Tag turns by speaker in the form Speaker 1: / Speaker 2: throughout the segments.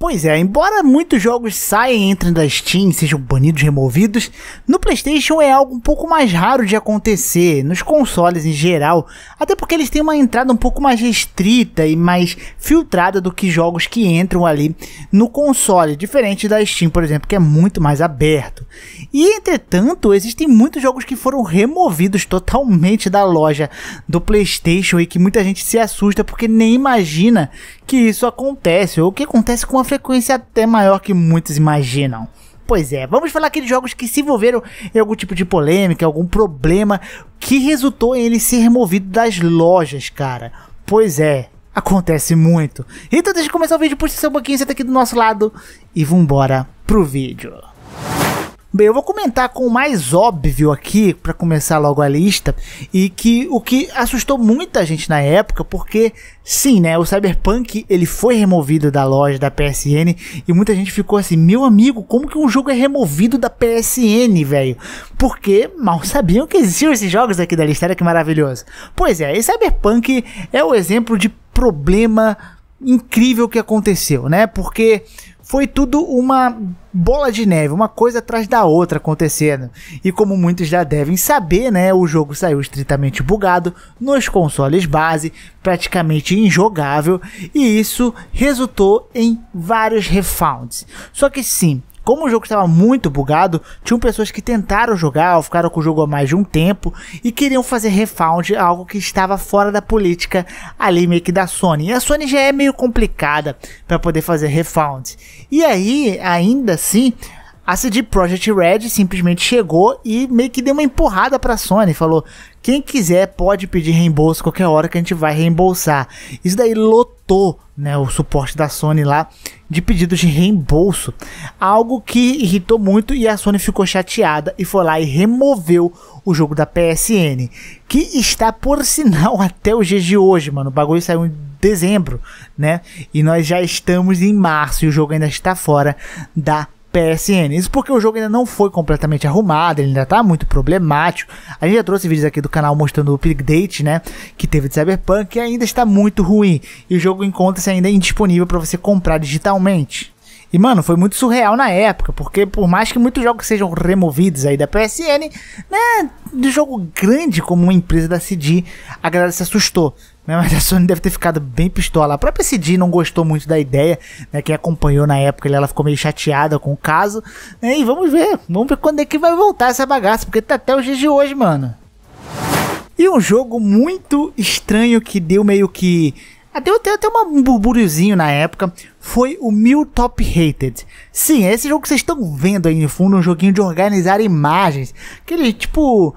Speaker 1: Pois é, embora muitos jogos saiam e entrem da Steam, sejam banidos, removidos, no PlayStation é algo um pouco mais raro de acontecer, nos consoles em geral, até porque eles têm uma entrada um pouco mais restrita e mais filtrada do que jogos que entram ali no console, diferente da Steam, por exemplo, que é muito mais aberto. E entretanto, existem muitos jogos que foram removidos totalmente da loja do PlayStation e que muita gente se assusta porque nem imagina que isso acontece ou o que acontece com a frequência até maior que muitos imaginam. Pois é, vamos falar aqui de jogos que se envolveram em algum tipo de polêmica, algum problema que resultou em ele ser removido das lojas, cara. Pois é, acontece muito. Então deixa eu começar o vídeo, puxa seu banquinho, senta aqui do nosso lado e vambora pro vídeo. Bem, eu vou comentar com o mais óbvio aqui, para começar logo a lista, e que o que assustou muita gente na época, porque sim, né, o Cyberpunk, ele foi removido da loja da PSN e muita gente ficou assim: "Meu amigo, como que um jogo é removido da PSN, velho?" Porque mal sabiam que existiam esses jogos aqui da lista, olha que maravilhoso. Pois é, e Cyberpunk é o exemplo de problema incrível que aconteceu, né? Porque foi tudo uma bola de neve, uma coisa atrás da outra acontecendo. E como muitos já devem saber, né, o jogo saiu estritamente bugado nos consoles base, praticamente injogável, e isso resultou em vários refunds. Só que sim, como o jogo estava muito bugado, tinham pessoas que tentaram jogar ou ficaram com o jogo há mais de um tempo e queriam fazer refund algo que estava fora da política ali meio que da Sony. E a Sony já é meio complicada para poder fazer refund. E aí, ainda assim, a CD Projekt Red simplesmente chegou e meio que deu uma empurrada para a Sony, falou: quem quiser pode pedir reembolso qualquer hora que a gente vai reembolsar. Isso daí lotou né, o suporte da Sony lá de pedidos de reembolso, algo que irritou muito e a Sony ficou chateada e foi lá e removeu o jogo da PSN, que está por sinal até o dia de hoje, mano. O bagulho saiu em dezembro, né? E nós já estamos em março e o jogo ainda está fora da PSN. Isso porque o jogo ainda não foi completamente arrumado, ele ainda tá muito problemático. A gente já trouxe vídeos aqui do canal mostrando o update, né, que teve de Cyberpunk e ainda está muito ruim. E o jogo encontra-se ainda indisponível para você comprar digitalmente. E, mano, foi muito surreal na época, porque por mais que muitos jogos sejam removidos aí da PSN, né, de jogo grande como uma empresa da CD, a galera se assustou. Né, mas a Sony deve ter ficado bem pistola. A própria CD não gostou muito da ideia, né? Quem acompanhou na época, ela ficou meio chateada com o caso. Né, e vamos ver, vamos ver quando é que vai voltar essa bagaça, porque tá até os dias de hoje, mano. E um jogo muito estranho que deu meio que ah, até até um burburiozinho na época. Foi o Mil Top Hated. Sim, é esse jogo que vocês estão vendo aí no fundo, é um joguinho de organizar imagens. Aquele tipo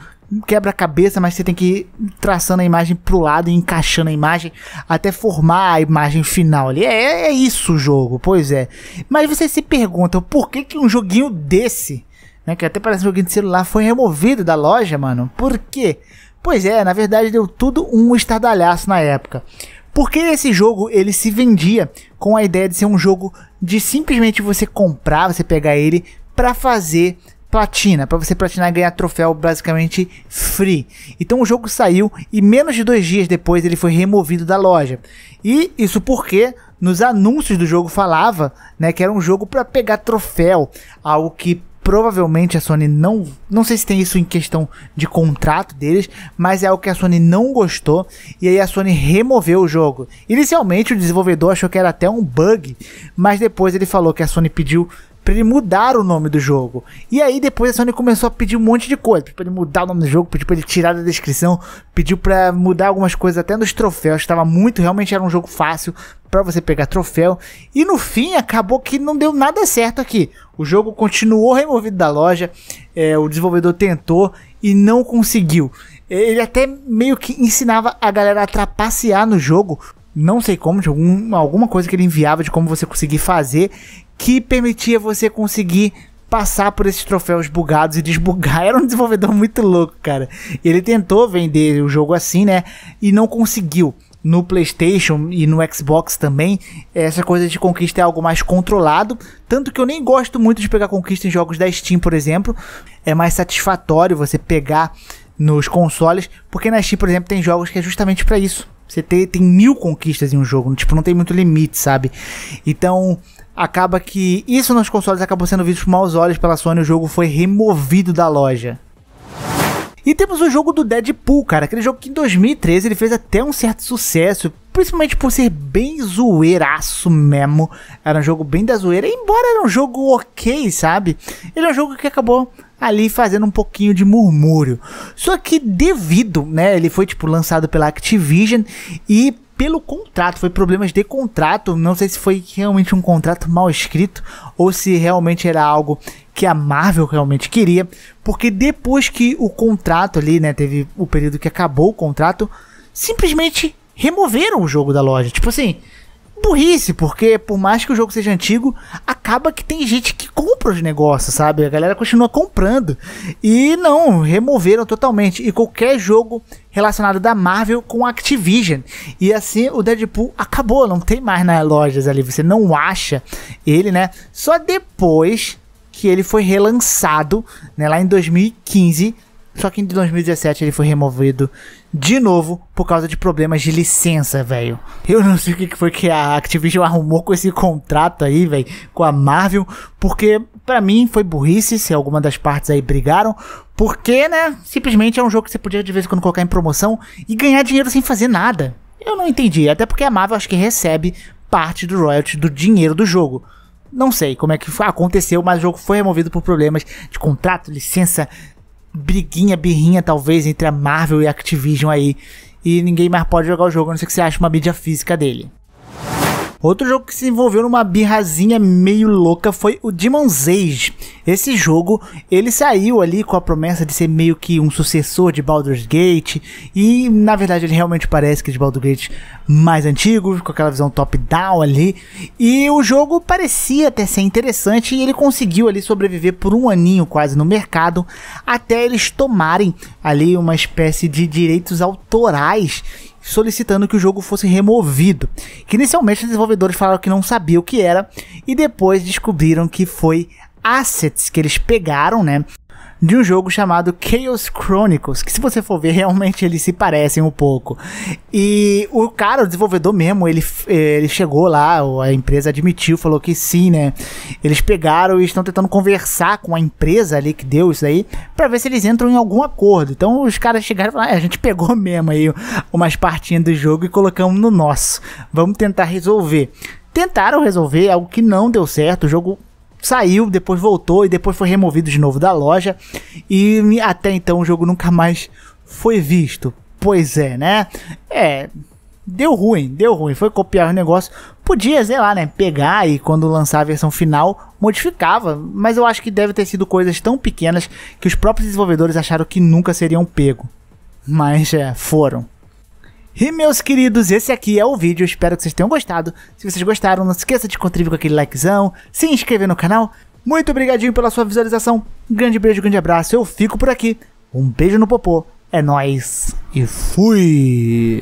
Speaker 1: quebra-cabeça, mas você tem que ir traçando a imagem pro lado e encaixando a imagem até formar a imagem final ali. É, é isso o jogo, pois é. Mas vocês se perguntam por que, que um joguinho desse, né, que até parece um joguinho de celular, foi removido da loja, mano? Por quê? Pois é, na verdade deu tudo um estardalhaço na época. Porque esse jogo ele se vendia com a ideia de ser um jogo de simplesmente você comprar, você pegar ele para fazer platina, para você platinar e ganhar troféu basicamente free. Então o jogo saiu e menos de dois dias depois ele foi removido da loja. E isso porque nos anúncios do jogo falava né, que era um jogo para pegar troféu, algo que provavelmente a Sony não. Não sei se tem isso em questão de contrato deles, mas é algo que a Sony não gostou e aí a Sony removeu o jogo. Inicialmente o desenvolvedor achou que era até um bug, mas depois ele falou que a Sony pediu pra ele mudar o nome do jogo. E aí depois a Sony começou a pedir um monte de coisa. Pediu pra ele mudar o nome do jogo, pediu pra ele tirar da descrição, pediu pra mudar algumas coisas até nos troféus. Tava muito, realmente era um jogo fácil para você pegar troféu. E no fim acabou que não deu nada certo aqui. O jogo continuou removido da loja, é, o desenvolvedor tentou e não conseguiu. É, ele até meio que ensinava a galera a trapacear no jogo, não sei como, de algum, alguma coisa que ele enviava de como você conseguir fazer, que permitia você conseguir passar por esses troféus bugados e desbugar. Era um desenvolvedor muito louco, cara. Ele tentou vender o jogo assim, né? E não conseguiu. No PlayStation e no Xbox também, essa coisa de conquista é algo mais controlado. Tanto que eu nem gosto muito de pegar conquista em jogos da Steam, por exemplo. É mais satisfatório você pegar nos consoles, porque na Steam, por exemplo, tem jogos que é justamente para isso. Você tem, tem mil conquistas em um jogo, tipo, não tem muito limite, sabe? Então, acaba que isso nos consoles acabou sendo visto com maus olhos pela Sony, o jogo foi removido da loja. E temos o jogo do Deadpool, cara, aquele jogo que em 2013 ele fez até um certo sucesso, principalmente por ser bem zoeiraço mesmo. Era um jogo bem da zoeira, embora era um jogo ok, sabe? Ele é um jogo que acabou ali fazendo um pouquinho de murmúrio. Só que devido, né, ele foi tipo lançado pela Activision e pelo contrato, foi problemas de contrato. Não sei se foi realmente um contrato mal escrito ou se realmente era algo que a Marvel realmente queria, porque depois que o contrato ali, né, teve o período que acabou o contrato, simplesmente removeram o jogo da loja. Tipo assim, burrice, porque por mais que o jogo seja antigo, acaba que tem gente que compra os negócios, sabe? A galera continua comprando. E não, removeram totalmente. E qualquer jogo relacionado da Marvel com Activision. E assim o Deadpool acabou, não tem mais nas lojas ali. Você não acha ele, né? Só depois que ele foi relançado, né, lá em 2015 só que em 2017 ele foi removido de novo por causa de problemas de licença, velho. Eu não sei o que foi que a Activision arrumou com esse contrato aí, velho, com a Marvel, porque para mim foi burrice se alguma das partes aí brigaram, porque, né, simplesmente é um jogo que você podia de vez em quando colocar em promoção e ganhar dinheiro sem fazer nada. Eu não entendi, até porque a Marvel acho que recebe parte do royalty do dinheiro do jogo. Não sei como é que aconteceu, mas o jogo foi removido por problemas de contrato, licença, briguinha, birrinha talvez entre a Marvel e a Activision aí. E ninguém mais pode jogar o jogo, a não ser que você ache uma mídia física dele. Outro jogo que se envolveu numa birrazinha meio louca foi o Demon's Age, esse jogo, ele saiu ali com a promessa de ser meio que um sucessor de Baldur's Gate, e na verdade ele realmente parece que é de Baldur's Gate mais antigo, com aquela visão top-down ali, e o jogo parecia até ser interessante, e ele conseguiu ali sobreviver por um aninho quase no mercado, até eles tomarem ali uma espécie de direitos autorais solicitando que o jogo fosse removido. Que inicialmente os desenvolvedores falaram que não sabiam o que era e depois descobriram que foi assets que eles pegaram, né? de um jogo chamado Chaos Chronicles, que se você for ver, realmente eles se parecem um pouco. E o cara, o desenvolvedor mesmo, ele, ele chegou lá, a empresa admitiu, falou que sim, né? Eles pegaram e estão tentando conversar com a empresa ali que deu isso aí, para ver se eles entram em algum acordo. Então os caras chegaram e falaram: ah, a gente pegou mesmo aí umas partinhas do jogo e colocamos no nosso. Vamos tentar resolver. Tentaram resolver algo que não deu certo, o jogo saiu, depois voltou e depois foi removido de novo da loja. E até então o jogo nunca mais foi visto. Pois é, né? É. Deu ruim, deu ruim. Foi copiar o negócio. Podia, sei lá, né? Pegar e quando lançar a versão final, modificava. Mas eu acho que deve ter sido coisas tão pequenas que os próprios desenvolvedores acharam que nunca seriam pego. Mas é, foram. E meus queridos, esse aqui é o vídeo, espero que vocês tenham gostado. Se vocês gostaram, não se esqueça de contribuir com aquele likezão, se inscrever no canal. Muito obrigadinho pela sua visualização, grande beijo, grande abraço, eu fico por aqui. Um beijo no popô, é nóis e fui!